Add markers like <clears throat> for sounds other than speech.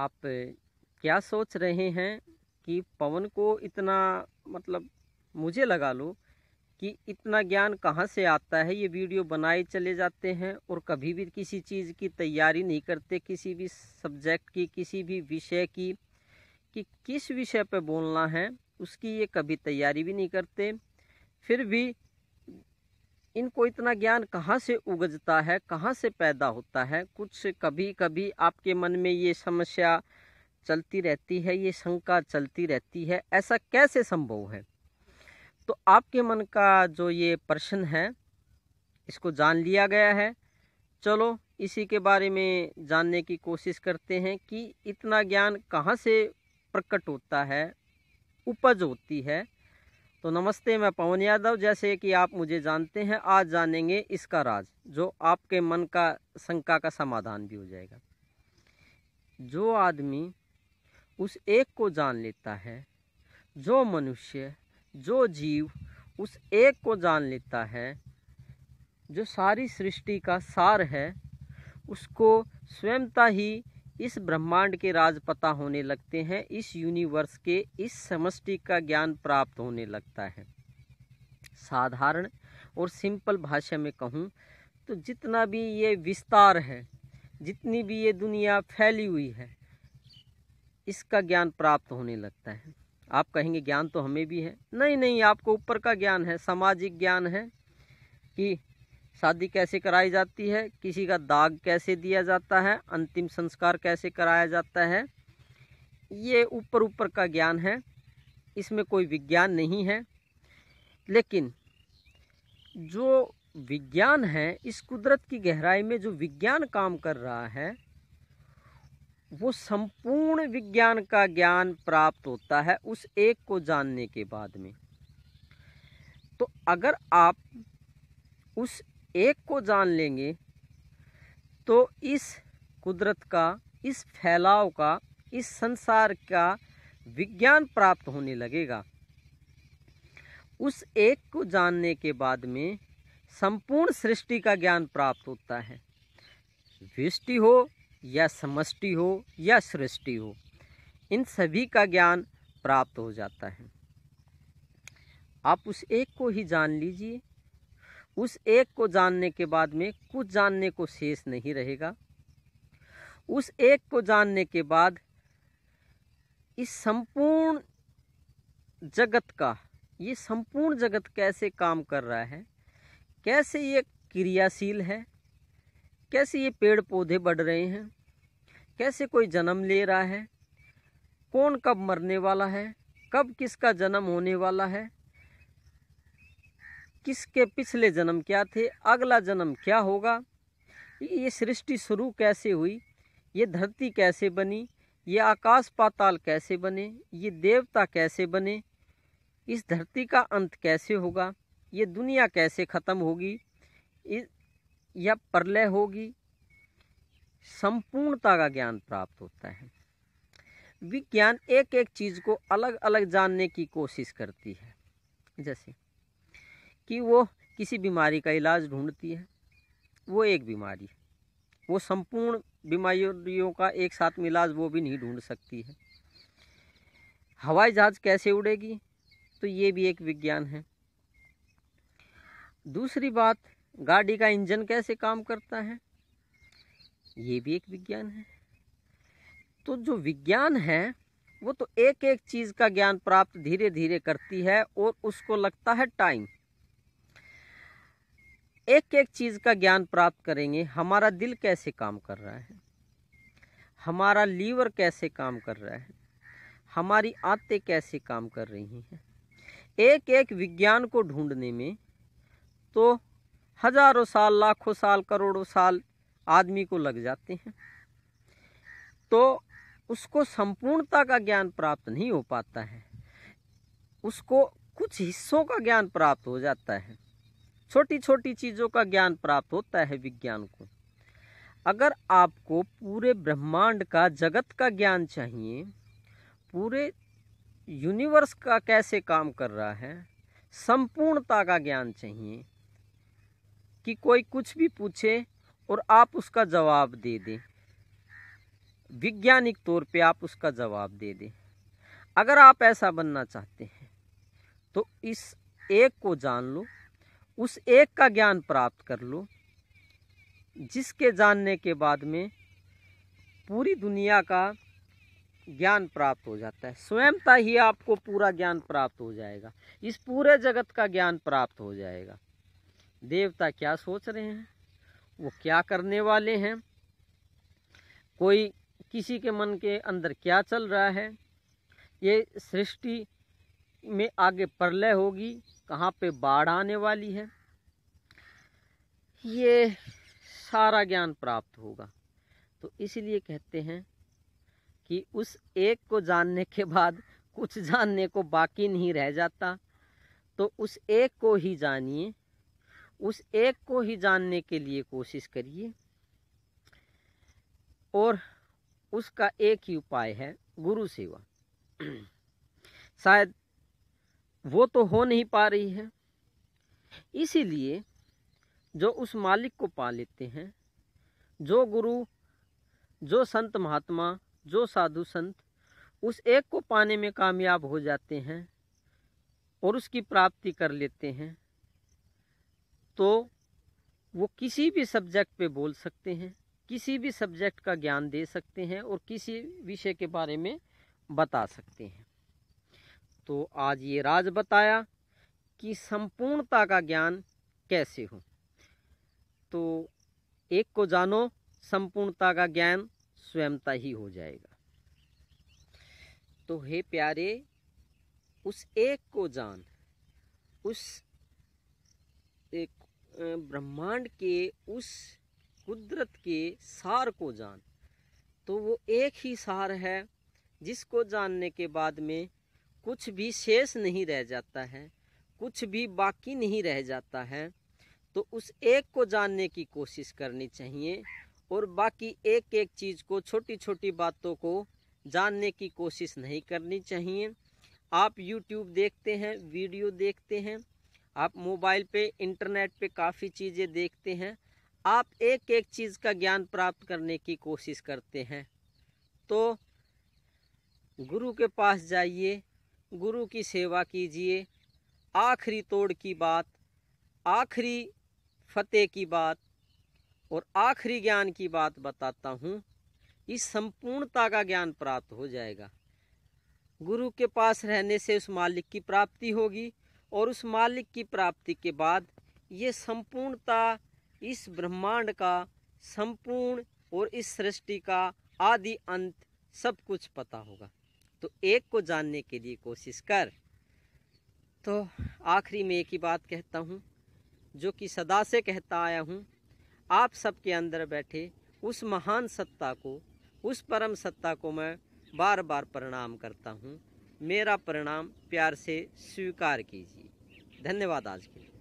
आप क्या सोच रहे हैं कि पवन को इतना मतलब मुझे लगा लो कि इतना ज्ञान कहाँ से आता है ये वीडियो बनाए चले जाते हैं और कभी भी किसी चीज़ की तैयारी नहीं करते किसी भी सब्जेक्ट की किसी भी विषय की कि किस विषय पर बोलना है उसकी ये कभी तैयारी भी नहीं करते फिर भी इनको इतना ज्ञान कहाँ से उगजता है कहाँ से पैदा होता है कुछ कभी कभी आपके मन में ये समस्या चलती रहती है ये शंका चलती रहती है ऐसा कैसे संभव है तो आपके मन का जो ये प्रश्न है इसको जान लिया गया है चलो इसी के बारे में जानने की कोशिश करते हैं कि इतना ज्ञान कहाँ से प्रकट होता है उपज होती है तो नमस्ते मैं पवन यादव जैसे कि आप मुझे जानते हैं आज जानेंगे इसका राज जो आपके मन का शंका का समाधान भी हो जाएगा जो आदमी उस एक को जान लेता है जो मनुष्य जो जीव उस एक को जान लेता है जो सारी सृष्टि का सार है उसको स्वयंता ही इस ब्रह्मांड के राज पता होने लगते हैं इस यूनिवर्स के इस समष्टि का ज्ञान प्राप्त होने लगता है साधारण और सिंपल भाषा में कहूँ तो जितना भी ये विस्तार है जितनी भी ये दुनिया फैली हुई है इसका ज्ञान प्राप्त होने लगता है आप कहेंगे ज्ञान तो हमें भी है नहीं नहीं आपको ऊपर का ज्ञान है सामाजिक ज्ञान है कि शादी कैसे कराई जाती है किसी का दाग कैसे दिया जाता है अंतिम संस्कार कैसे कराया जाता है ये ऊपर ऊपर का ज्ञान है इसमें कोई विज्ञान नहीं है लेकिन जो विज्ञान है इस कुदरत की गहराई में जो विज्ञान काम कर रहा है वो संपूर्ण विज्ञान का ज्ञान प्राप्त होता है उस एक को जानने के बाद में तो अगर आप उस एक को जान लेंगे तो इस कुदरत का इस फैलाव का इस संसार का विज्ञान प्राप्त होने लगेगा उस एक को जानने के बाद में संपूर्ण सृष्टि का ज्ञान प्राप्त होता है विष्टि हो या समष्टि हो या सृष्टि हो इन सभी का ज्ञान प्राप्त हो जाता है आप उस एक को ही जान लीजिए उस एक को जानने के बाद में कुछ जानने को शेष नहीं रहेगा उस एक को जानने के बाद इस संपूर्ण जगत का ये संपूर्ण जगत कैसे काम कर रहा है कैसे ये क्रियाशील है कैसे ये पेड़ पौधे बढ़ रहे हैं कैसे कोई जन्म ले रहा है कौन कब मरने वाला है कब किसका जन्म होने वाला है किसके पिछले जन्म क्या थे अगला जन्म क्या होगा ये सृष्टि शुरू कैसे हुई ये धरती कैसे बनी ये आकाश पाताल कैसे बने ये देवता कैसे बने इस धरती का अंत कैसे होगा ये दुनिया कैसे ख़त्म होगी या प्रलय होगी संपूर्णता का ज्ञान प्राप्त होता है विज्ञान एक एक चीज़ को अलग अलग जानने की कोशिश करती है जैसे कि वो किसी बीमारी का इलाज ढूंढती है वो एक बीमारी वो संपूर्ण बीमारियों का एक साथ मिलाज वो भी नहीं ढूंढ सकती है हवाई जहाज़ कैसे उड़ेगी तो ये भी एक विज्ञान है दूसरी बात गाड़ी का इंजन कैसे काम करता है ये भी एक विज्ञान है तो जो विज्ञान है वो तो एक एक चीज़ का ज्ञान प्राप्त धीरे धीरे करती है और उसको लगता है टाइम एक एक चीज़ का ज्ञान प्राप्त करेंगे हमारा दिल कैसे काम कर रहा है हमारा लीवर कैसे काम कर रहा है हमारी आते कैसे काम कर रही हैं एक एक विज्ञान को ढूंढने में तो हजारों साल लाखों साल करोड़ों साल आदमी को लग जाते हैं तो उसको संपूर्णता का ज्ञान प्राप्त नहीं हो पाता है उसको कुछ हिस्सों का ज्ञान प्राप्त हो जाता है छोटी छोटी चीज़ों का ज्ञान प्राप्त होता है विज्ञान को अगर आपको पूरे ब्रह्मांड का जगत का ज्ञान चाहिए पूरे यूनिवर्स का कैसे काम कर रहा है संपूर्णता का ज्ञान चाहिए कि कोई कुछ भी पूछे और आप उसका जवाब दे दें वैज्ञानिक तौर पे आप उसका जवाब दे दें अगर आप ऐसा बनना चाहते हैं तो इस एक को जान लो उस एक का ज्ञान प्राप्त कर लो जिसके जानने के बाद में पूरी दुनिया का ज्ञान प्राप्त हो जाता है स्वयंता ही आपको पूरा ज्ञान प्राप्त हो जाएगा इस पूरे जगत का ज्ञान प्राप्त हो जाएगा देवता क्या सोच रहे हैं वो क्या करने वाले हैं कोई किसी के मन के अंदर क्या चल रहा है ये सृष्टि में आगे प्रलय होगी कहाँ पे बाढ़ आने वाली है ये सारा ज्ञान प्राप्त होगा तो इसलिए कहते हैं कि उस एक को जानने के बाद कुछ जानने को बाकी नहीं रह जाता तो उस एक को ही जानिए उस एक को ही जानने के लिए कोशिश करिए और उसका एक ही उपाय है गुरु सेवा <clears throat> शायद वो तो हो नहीं पा रही है इसीलिए जो उस मालिक को पा लेते हैं जो गुरु जो संत महात्मा जो साधु संत उस एक को पाने में कामयाब हो जाते हैं और उसकी प्राप्ति कर लेते हैं तो वो किसी भी सब्जेक्ट पे बोल सकते हैं किसी भी सब्जेक्ट का ज्ञान दे सकते हैं और किसी विषय के बारे में बता सकते हैं तो आज ये राज बताया कि संपूर्णता का ज्ञान कैसे हो तो एक को जानो संपूर्णता का ज्ञान स्वयंता ही हो जाएगा तो हे प्यारे उस एक को जान उस एक ब्रह्मांड के उस कुदरत के सार को जान तो वो एक ही सार है जिसको जानने के बाद में कुछ भी शेष नहीं रह जाता है कुछ भी बाकी नहीं रह जाता है तो उस एक को जानने की कोशिश करनी चाहिए और बाकी एक एक चीज़ को छोटी छोटी बातों को जानने की कोशिश नहीं करनी चाहिए आप YouTube देखते हैं वीडियो देखते हैं आप मोबाइल पे इंटरनेट पे काफ़ी चीज़ें देखते हैं आप एक एक चीज़ का ज्ञान प्राप्त करने की कोशिश करते हैं तो गुरु के पास जाइए गुरु की सेवा कीजिए आखिरी तोड़ की बात आखिरी फतेह की बात और आखिरी ज्ञान की बात बताता हूँ इस संपूर्णता का ज्ञान प्राप्त हो जाएगा गुरु के पास रहने से उस मालिक की प्राप्ति होगी और उस मालिक की प्राप्ति के बाद ये संपूर्णता इस ब्रह्मांड का संपूर्ण और इस सृष्टि का आदि अंत सब कुछ पता होगा तो एक को जानने के लिए कोशिश कर तो आखिरी में एक ही बात कहता हूँ जो कि सदा से कहता आया हूँ आप सबके अंदर बैठे उस महान सत्ता को उस परम सत्ता को मैं बार बार प्रणाम करता हूँ मेरा प्रणाम प्यार से स्वीकार कीजिए धन्यवाद आज के लिए